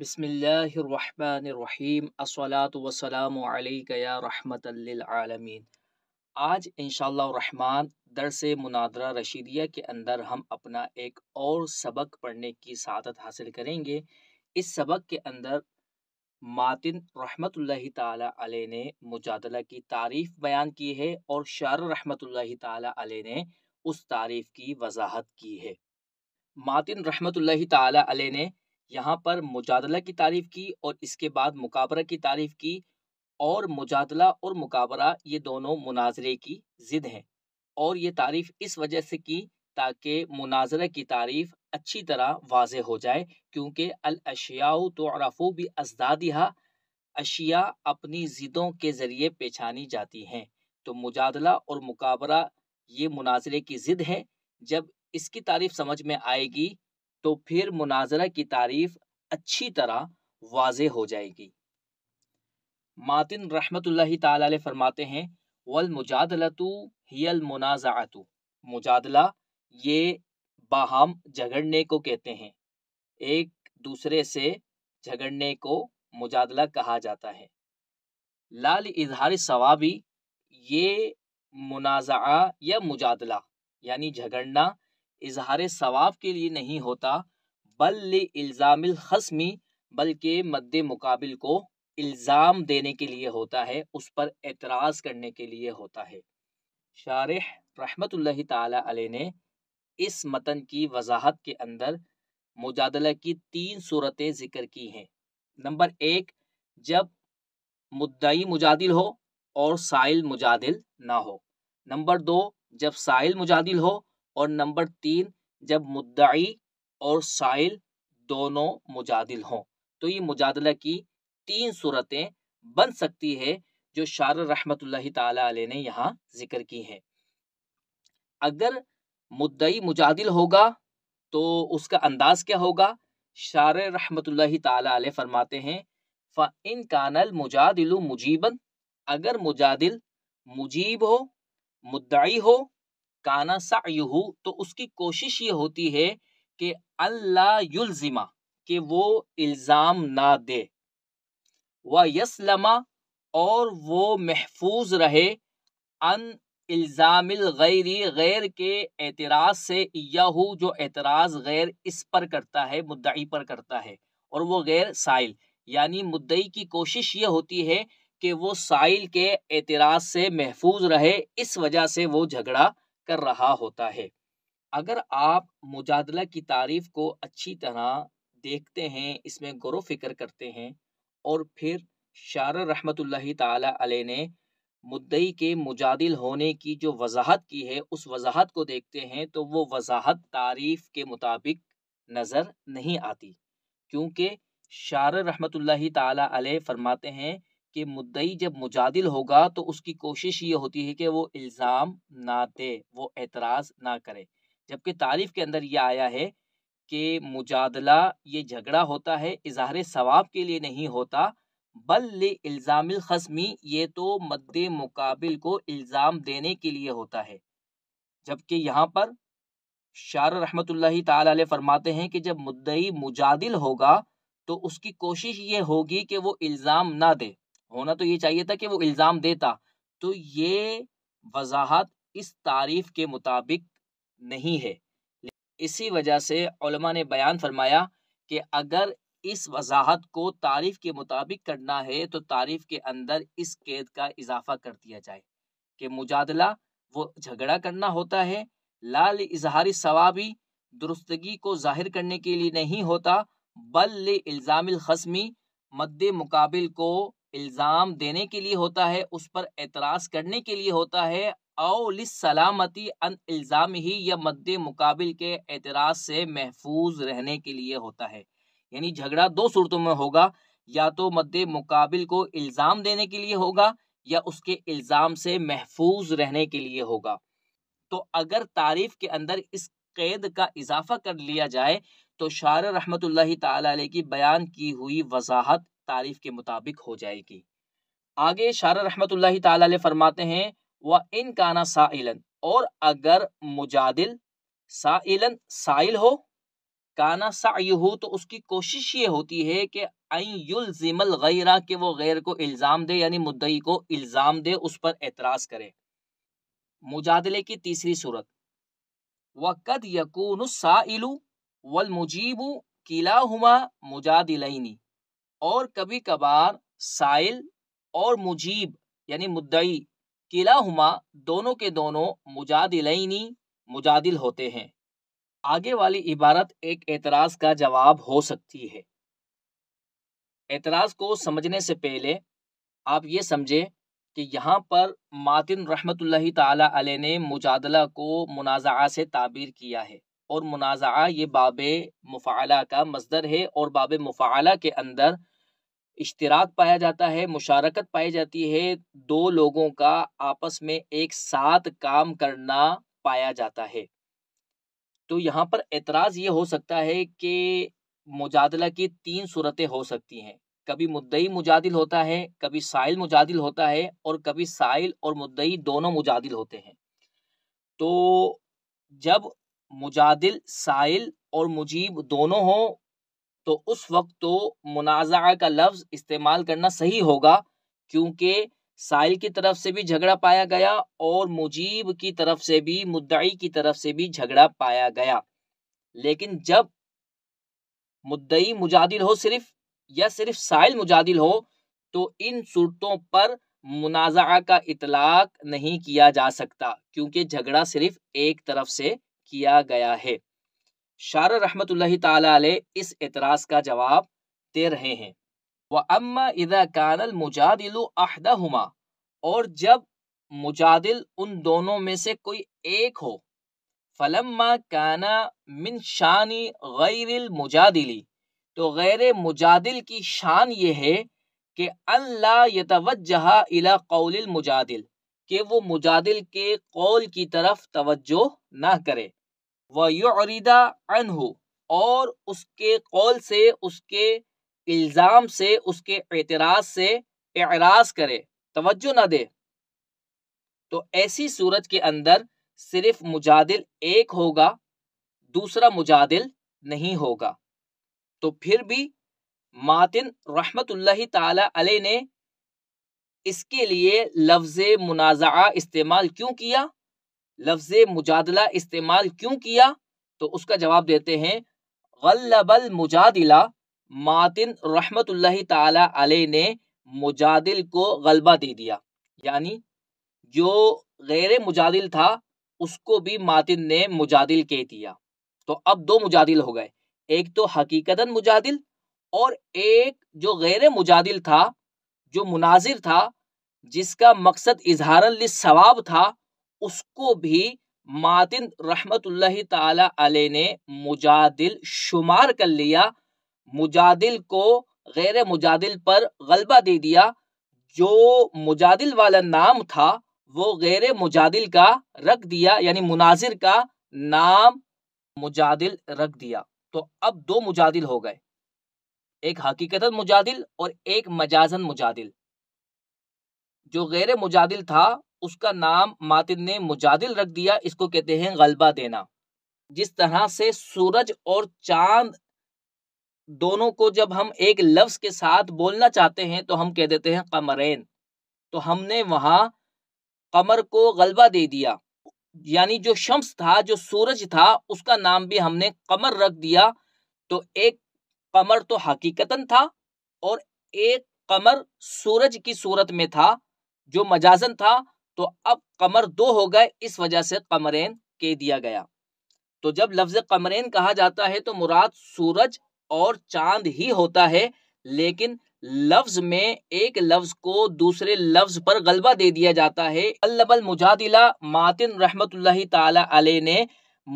बिसमीम असलातसलामया रहमतमीन आज रहमान दरस मुनादरा रशीदिया के अंदर हम अपना एक और सबक पढ़ने की सादत हासिल करेंगे इस सबक के अंदर मातिन रहमत ताली ने मुजादला की तारीफ़ बयान की है और शार रहमत ताली ने उस तारीफ़ की वजाहत की है मातिन रहमत ताली ने यहाँ पर मुजादला की तारीफ की और इसके बाद मुकाबरा की तारीफ की और मुजादला और मुकाबरा ये दोनों मुनाजरे की ज़िद है और ये तारीफ इस वजह से की ताकि मुनाजरे की तारीफ अच्छी तरह वाज हो जाए क्योंकि अलशिया तो रफ़ू भी अजदादिहा अशिया अपनी ज़िदों के ज़रिए पहचानी जाती हैं तो मुजादला और मुकाबरा ये मुनाजरे की ज़िद है जब इसकी तारीफ समझ में आएगी तो फिर मुनाजरा की तारीफ अच्छी तरह वाज हो जाएगी मातिन रहमत फरमाते हैं वल मुजादलतु हियल मुनाजातु मुजादला ये बाहम झगड़ने को कहते हैं एक दूसरे से झगड़ने को मुजादला कहा जाता है लाल इजहार सवाबी ये मुनाजा या मुजादला यानी झगड़ना इजहार सवाब के लिए नहीं होता बल इल्ज़ाम खसमी बल्कि मद मुकाबिल को इल्ज़ाम देने के लिए होता है उस पर एतराज़ करने के लिए होता है शारह रहमत ताली ने इस मतन की वजाहत के अंदर मुजादला की तीन सूरतें ज़िक्र की हैं नंबर एक जब मुद्दई मुजादिल हो और साइल मुजादिल ना हो नंबर दो जब साइल मुजादिल हो और नंबर तीन जब मुद्दाई और साइल दोनों मुजादिल हों तो ये मुजादला की तीन सूरतें बन सकती है जो शार रहमत ताल ने यहाँ जिक्र की हैं अगर मुद्दई मुजादिल होगा तो उसका अंदाज क्या होगा शार रहमत ताल फरमाते हैं इन कानल मुजादिल मुजीबन अगर मुजादिल मुजीब हो मुद्दाई हो काना सायहू तो उसकी कोशिश ये होती है कि अल्लाह युलजिमा कि वो इल्ज़ाम ना दे व यसलमा और वो महफूज रहे अन इल्ज़ाम गैरी गैर के एतराज़ से याहू जो एतराज़ गैर इस पर करता है मुद्दई पर करता है और वो गैर साइल यानी मुद्दई की कोशिश ये होती है कि वो साइल के एतराज़ से महफूज रहे इस वजह से वो झगड़ा कर रहा होता है अगर आप मुजादला की तारीफ को अच्छी तरह देखते हैं इसमें गौर फिक्र करते हैं और फिर शार रहमत ताली ने मुद्दई के मुजादिल होने की जो वजाहत की है उस वजाहत को देखते हैं तो वो वजाहत तारीफ के मुताबिक नज़र नहीं आती क्योंकि शार रहमत ताली फरमाते हैं कि मुद्दई जब मुजादिल होगा तो उसकी कोशिश ये होती है कि वो इल्ज़ाम ना दे वो एतराज़ ना करे जबकि तारीफ के अंदर यह आया है कि मुजादला ये झगड़ा होता है इजहार सवाब के लिए नहीं होता बल इल्ज़ाम खसमी ये तो मद्द मुकाबिल को इल्ज़ाम देने के लिए होता है जबकि यहाँ पर शार रहमत फरमाते हैं कि जब मुद्दई मुजादिल होगा तो उसकी कोशिश ये होगी कि वो इल्ज़ाम ना दे होना तो ये चाहिए था कि वो इल्ज़ाम देता तो ये वजाहत इस तारीफ के मुताबिक नहीं है इसी वजह से ने बयान फरमाया कि अगर इस वजाहत को तारीफ के मुताबिक करना है तो तारीफ के अंदर इस कैद का इजाफा कर दिया जाए कि मुजादला वो झगड़ा करना होता है लाल इजहारी सवाबी दुरुस्तगी को जाहिर करने के लिए नहीं होता बल इल्ज़ामिल खसमी मद्द मुकाबिल को इल्ज़ाम देने के लिए होता है उस पर एतराज़ करने के लिए होता है औ सलामती अन इल्ज़ाम ही या मद्द मुकाबिल के एतराज़ से महफूज रहने के लिए होता है यानी झगड़ा दो सूरतों में होगा या तो मद्द मुकाबिल को इल्ज़ाम देने के लिए होगा या उसके इल्ज़ाम से महफूज रहने के लिए होगा तो अगर तारीफ के अंदर इस कैद का इजाफा कर लिया जाए तो शार रहमत ला की बयान की हुई वजाहत तारीफ के मुताबिक हो जाएगी आगे शार रहमत ताल फरमाते हैं व इन काना साइलन और अगर मुजादिल साइलन साइल हो काना सायहू तो उसकी कोशिश ये होती है कि अयुलजिमल गैरा के वो गैर को इल्ज़ाम दे यानी मुद्दई को इल्ज़ाम दे उस पर एतराज़ करे मुजादले की तीसरी सूरत वक़द यकून साइलु वलमुजीबू किला हुआ मुजादिलनी और कभी कभार साइल और मुजीब यानी मुद्दई किला हुमा दोनों के दोनों मुजादिलनी मुजादिल होते हैं आगे वाली इबारत एक एतराज का जवाब हो सकती है एतराज को समझने से पहले आप ये समझे कि यहाँ पर मातिन रहमतुल्लाह ताला ने मुजादला को मुनाज़ा से ताबीर किया है और मुनाज़ा ये बाब मुफ़ाला का मजदर है और बाब मुफ़ाला के अंदर इश्तराक पाया जाता है मुशारकत पाई जाती है दो लोगों का आपस में एक साथ काम करना पाया जाता है तो यहाँ पर एतराज़ ये हो सकता है कि मुजादला की तीन सूरतें हो सकती हैं कभी मुद्दई मुजादिल होता है कभी साइल मुजादिल होता है और कभी साइल और मुद्दई दोनों मुजादिल होते हैं तो जब मुजादिल साइल और मुजीब दोनों हो तो उस वक्त तो मुनाजा का लफ्ज़ इस्तेमाल करना सही होगा क्योंकि साइल की तरफ से भी झगड़ा पाया गया और मुजीब की तरफ से भी मुद्दई की तरफ से भी झगड़ा पाया गया लेकिन जब मुद्दई मुजादिल हो सिर्फ या सिर्फ साइल मुजादिल हो तो इन सूरतों पर मुनाजा का इतलाक नहीं किया जा सकता क्योंकि झगड़ा सिर्फ एक तरफ से किया गया है शार रहमत इस एतराज़ का जवाब दे रहे हैं व अम्मा इदा कानल मुजादिल अहदा और जब मुजादिल उन दोनों में से कोई एक हो फलम्मा काना मिन शानी गैर मुजादिली तो गैर मुजादिल की शान ये है कि अल्ला यतवजहा इला कौल मुजादिल के वो मुजादिल के कौल की तरफ तवज्जो ना करे वयुदा हो और उसके कौल से उसके इल्ज़ाम से उसके एतराज़ से एराज करे तोज्जो ना दे तो ऐसी सूरत के अंदर सिर्फ मुजादिल एक होगा दूसरा मुजादिल नहीं होगा तो फिर भी मातिन रहमत ताला ने इसके लिए लफ्ज़ मुनाज़ा इस्तेमाल क्यों किया लफ्ज मुजादला इस्तेमाल क्यों किया तो उसका जवाब देते हैं गल्लबल मुजादिला मातिन रहमत तले ने मुजादिल को गलबा दे दिया यानी जो गैर मुजादिल था उसको भी मातिन ने मुजादिल कह दिया तो अब दो मुजादिल हो गए एक तो हकीकतन मुजादिल और एक जो गैर मुजादिल था जो मुनाजिर था जिसका मकसद इजहार सवाब था उसको भी मातिन रहमतुल्लाह ताला ने मुजादिल शुमार कर लिया मुजादिल को गैर मुजादिल पर गलबा दे दिया जो मुजादिल वाला नाम था वो गैर मुजादिल का रख दिया यानी मुनाजिर का नाम मुजादिल रख दिया तो अब दो मुजादिल हो गए एक हकीकत मुजादिल और एक मजाजन मुजादिल जो गैर मुजादिल था उसका नाम मातिन ने मुजादिल रख दिया इसको कहते हैं गलबा देना जिस तरह से सूरज और चांद दोनों को जब हम एक लफ्ज के साथ बोलना चाहते हैं तो हम कह देते हैं कमरेन तो हमने वहाँ कमर को गलबा दे दिया यानी जो शम्स था जो सूरज था उसका नाम भी हमने कमर रख दिया तो एक कमर तो हकीकतन था और एक कमर सूरज की सूरत में था जो मजाजन था तो अब कमर दो हो गए इस वजह से कमरेन के दिया गया तो जब लफ्ज कमरेन कहा जाता है तो मुराद सूरज और चांद ही होता है लेकिन लफ्ज में एक लफ्ज को दूसरे लफ्ज पर गलबा दे दिया जाता है अल्लबल मुजादिला मातिन रहमत ताला ने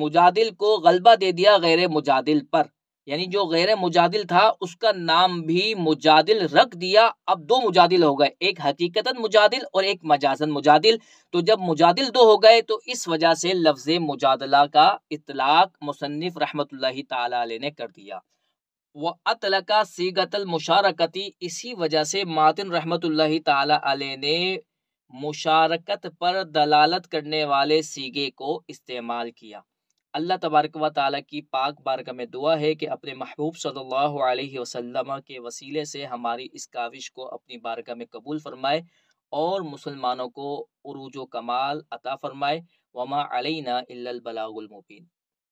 मुजादिल को गलबा दे दिया गैर मुजादिल पर यानी जो गैर मुजादिल था उसका नाम भी मुजादिल रख दिया अब दो मुजादिल हो गए एक हकीकतन मुजादिल और एक मजाजन मुजादिल तो जब मुजादिल दो हो गए तो इस वजह से लफ्ज़ मुजादला का इतलाक मुसनफ़ रहमत ने कर दिया व अतलका सीगतल मुशारकती इसी वजह से मातिन रहमत ने मुशारकत पर दलालत करने वाले सीगे को इस्तेमाल किया अल्लाह तबारक व की पाक बारगाह में दुआ है कि अपने महबूब सल्लल्लाहु अलैहि वसल्लम के वसीले से हमारी इस काविश को अपनी बारगाह में कबूल फरमाए और मुसलमानों को अरूज कमाल अता फरमाए वमा अलैना इल्लल